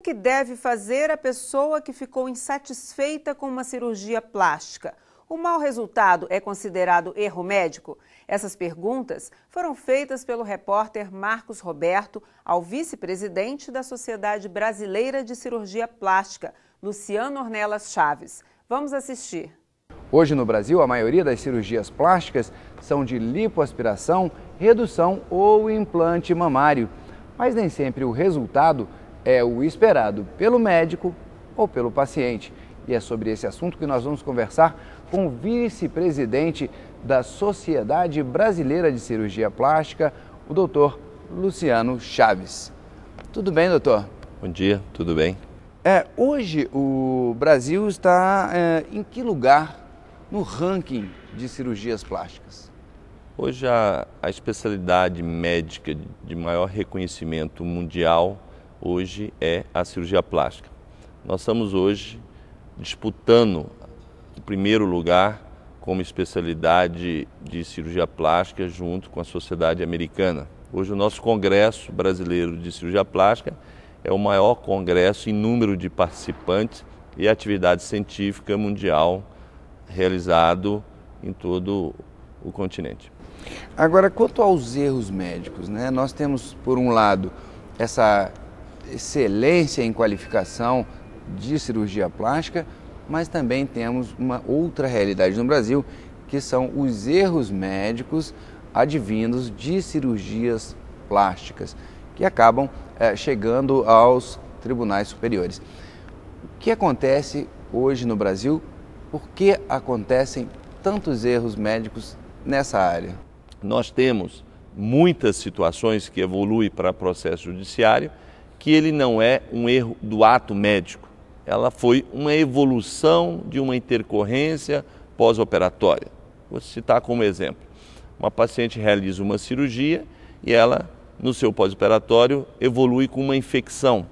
O que deve fazer a pessoa que ficou insatisfeita com uma cirurgia plástica? O mau resultado é considerado erro médico? Essas perguntas foram feitas pelo repórter Marcos Roberto ao vice-presidente da Sociedade Brasileira de Cirurgia Plástica, Luciano Ornelas Chaves. Vamos assistir. Hoje no Brasil, a maioria das cirurgias plásticas são de lipoaspiração, redução ou implante mamário. Mas nem sempre o resultado é o esperado pelo médico ou pelo paciente. E é sobre esse assunto que nós vamos conversar com o vice-presidente da Sociedade Brasileira de Cirurgia Plástica, o doutor Luciano Chaves. Tudo bem, doutor? Bom dia, tudo bem. É, hoje o Brasil está é, em que lugar no ranking de cirurgias plásticas? Hoje a, a especialidade médica de maior reconhecimento mundial hoje é a cirurgia plástica. Nós estamos hoje disputando o primeiro lugar como especialidade de cirurgia plástica junto com a Sociedade Americana. Hoje o nosso Congresso Brasileiro de Cirurgia Plástica é o maior congresso em número de participantes e atividade científica mundial realizado em todo o continente. Agora, quanto aos erros médicos, né? nós temos, por um lado, essa excelência em qualificação de cirurgia plástica, mas também temos uma outra realidade no Brasil, que são os erros médicos advindos de cirurgias plásticas, que acabam é, chegando aos tribunais superiores. O que acontece hoje no Brasil? Por que acontecem tantos erros médicos nessa área? Nós temos muitas situações que evoluem para processo judiciário que ele não é um erro do ato médico. Ela foi uma evolução de uma intercorrência pós-operatória. Vou citar como exemplo. Uma paciente realiza uma cirurgia e ela, no seu pós-operatório, evolui com uma infecção.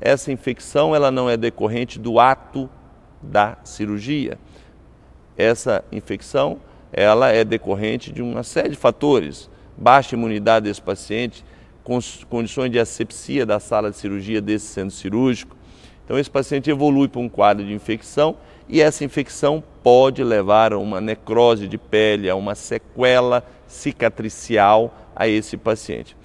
Essa infecção ela não é decorrente do ato da cirurgia. Essa infecção ela é decorrente de uma série de fatores. Baixa imunidade desse paciente, condições de asepsia da sala de cirurgia desse centro cirúrgico. Então, esse paciente evolui para um quadro de infecção e essa infecção pode levar a uma necrose de pele, a uma sequela cicatricial a esse paciente.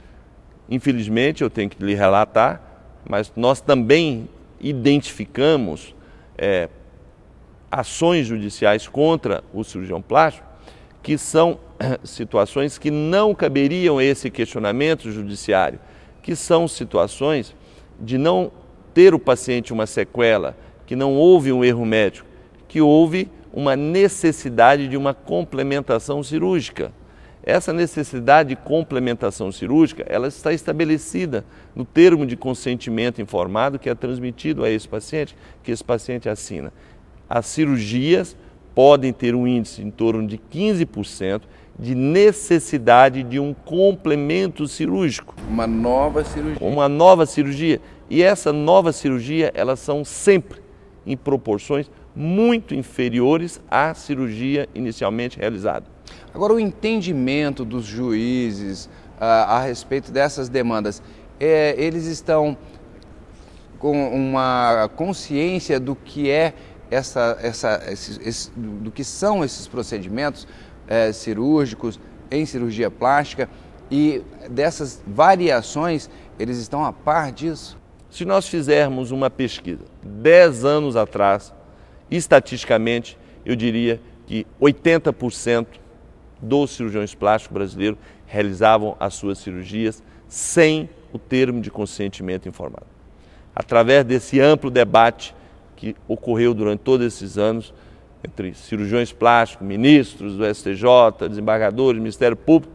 Infelizmente, eu tenho que lhe relatar, mas nós também identificamos é, ações judiciais contra o cirurgião plástico que são eh, situações que não caberiam esse questionamento judiciário, que são situações de não ter o paciente uma sequela, que não houve um erro médico, que houve uma necessidade de uma complementação cirúrgica. Essa necessidade de complementação cirúrgica, ela está estabelecida no termo de consentimento informado que é transmitido a esse paciente, que esse paciente assina. As cirurgias podem ter um índice em torno de 15% de necessidade de um complemento cirúrgico. Uma nova cirurgia. Uma nova cirurgia. E essa nova cirurgia, elas são sempre em proporções muito inferiores à cirurgia inicialmente realizada. Agora, o entendimento dos juízes a, ah, a respeito dessas demandas, é, eles estão com uma consciência do que é essa, essa, esse, esse, do que são esses procedimentos é, cirúrgicos em cirurgia plástica e dessas variações, eles estão a par disso? Se nós fizermos uma pesquisa 10 anos atrás, estatisticamente, eu diria que 80% dos cirurgiões plásticos brasileiros realizavam as suas cirurgias sem o termo de consentimento informado. Através desse amplo debate que ocorreu durante todos esses anos entre cirurgiões plásticos, ministros do STJ, desembargadores, Ministério Público,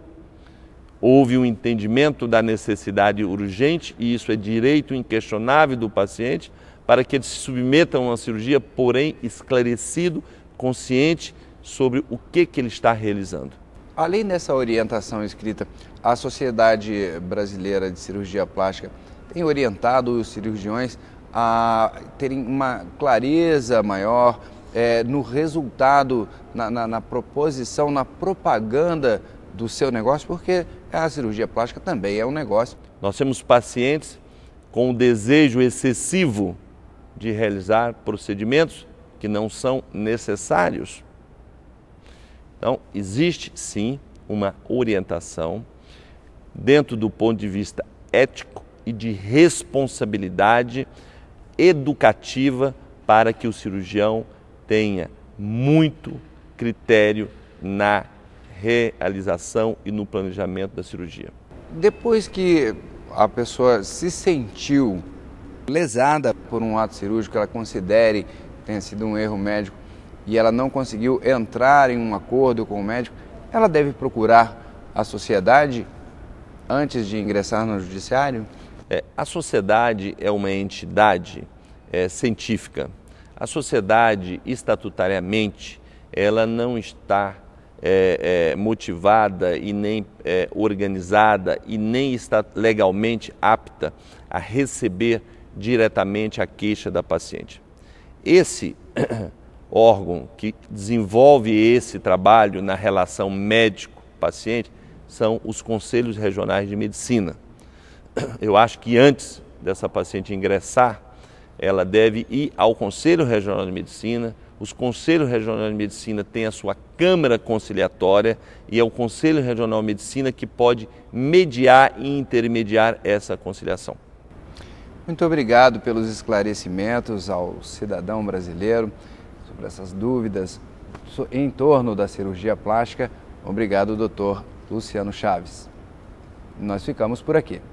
houve um entendimento da necessidade urgente, e isso é direito inquestionável do paciente, para que ele se submeta a uma cirurgia, porém esclarecido, consciente sobre o que, que ele está realizando. Além dessa orientação escrita, a Sociedade Brasileira de Cirurgia Plástica tem orientado os cirurgiões a terem uma clareza maior é, no resultado, na, na, na proposição, na propaganda do seu negócio, porque a cirurgia plástica também é um negócio. Nós temos pacientes com o desejo excessivo de realizar procedimentos que não são necessários. Então, existe sim uma orientação dentro do ponto de vista ético e de responsabilidade educativa para que o cirurgião tenha muito critério na realização e no planejamento da cirurgia. Depois que a pessoa se sentiu lesada por um ato cirúrgico, ela considere tenha sido um erro médico e ela não conseguiu entrar em um acordo com o médico, ela deve procurar a sociedade antes de ingressar no judiciário? É, a sociedade é uma entidade é, científica. A sociedade, estatutariamente, ela não está é, é motivada e nem é, organizada e nem está legalmente apta a receber diretamente a queixa da paciente. Esse órgão que desenvolve esse trabalho na relação médico-paciente são os conselhos regionais de medicina. eu acho que antes dessa paciente ingressar, ela deve ir ao Conselho Regional de Medicina. Os Conselhos Regionais de Medicina têm a sua Câmara Conciliatória e é o Conselho Regional de Medicina que pode mediar e intermediar essa conciliação. Muito obrigado pelos esclarecimentos ao cidadão brasileiro sobre essas dúvidas em torno da cirurgia plástica. Obrigado, doutor Luciano Chaves. Nós ficamos por aqui.